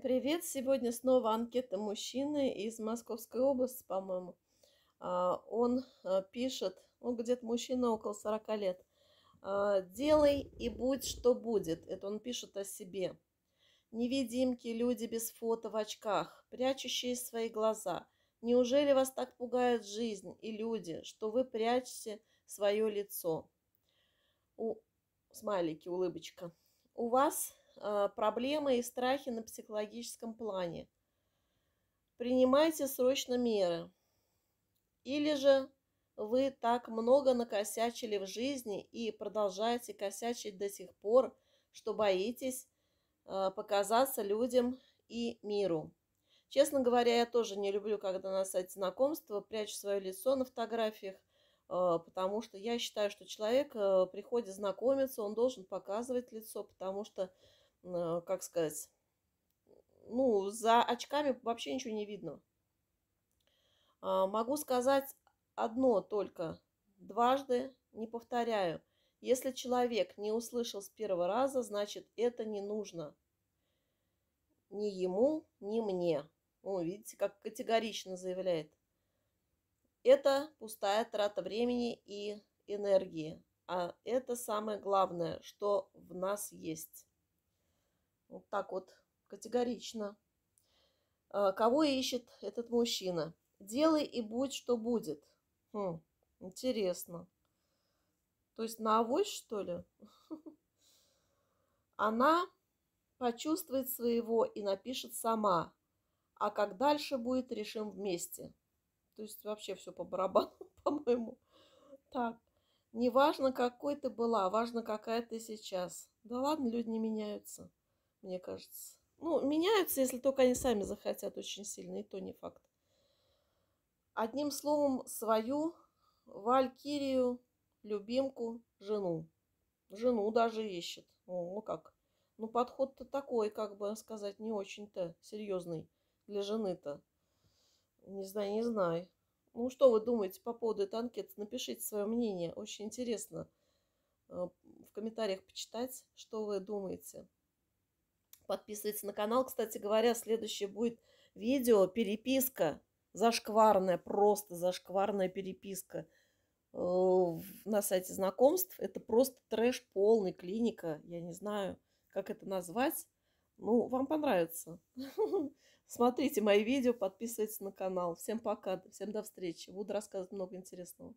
Привет! Сегодня снова анкета мужчины из Московской области, по-моему. А, он э, пишет, он где-то мужчина около 40 лет. А, «Делай и будь, что будет». Это он пишет о себе. «Невидимки, люди без фото в очках, прячущие свои глаза. Неужели вас так пугает жизнь и люди, что вы прячете свое лицо?» У... Смайлики, улыбочка. «У вас а, проблемы и страхи на психологическом плане. Принимайте срочно меры. Или же вы так много накосячили в жизни и продолжаете косячить до сих пор, что боитесь а, показаться людям и миру. Честно говоря, я тоже не люблю, когда на сайте знакомства прячу свое лицо на фотографиях, а, потому что я считаю, что человек приходит знакомиться, он должен показывать лицо, потому что Э, как сказать, ну, за очками вообще ничего не видно. А, могу сказать одно только, дважды не повторяю. Если человек не услышал с первого раза, значит, это не нужно ни ему, ни мне. Ну, видите, как категорично заявляет. Это пустая трата времени и энергии. А это самое главное, что в нас есть. Вот так вот, категорично. А, кого ищет этот мужчина? Делай и будь, что будет. Хм, интересно. То есть на авось, что ли? Она почувствует своего и напишет сама. А как дальше будет, решим вместе. То есть вообще все по барабану, по-моему. Так. Не важно, какой ты была, важно, какая ты сейчас. Да ладно, люди не меняются мне кажется. Ну, меняются, если только они сами захотят очень сильно, и то не факт. Одним словом, свою валькирию, любимку, жену. Жену даже ищет. Ну, ну как? Ну, подход-то такой, как бы сказать, не очень-то серьезный для жены-то. Не знаю, не знаю. Ну, что вы думаете по поводу этой анкеты? Напишите свое мнение. Очень интересно э, в комментариях почитать, что вы думаете. Подписывайтесь на канал. Кстати говоря, следующее будет видео переписка. Зашкварная, просто зашкварная переписка э, на сайте знакомств. Это просто трэш полный, клиника. Я не знаю, как это назвать. Ну, вам понравится. Смотрите мои видео, подписывайтесь на канал. Всем пока, всем до встречи. Буду рассказывать много интересного.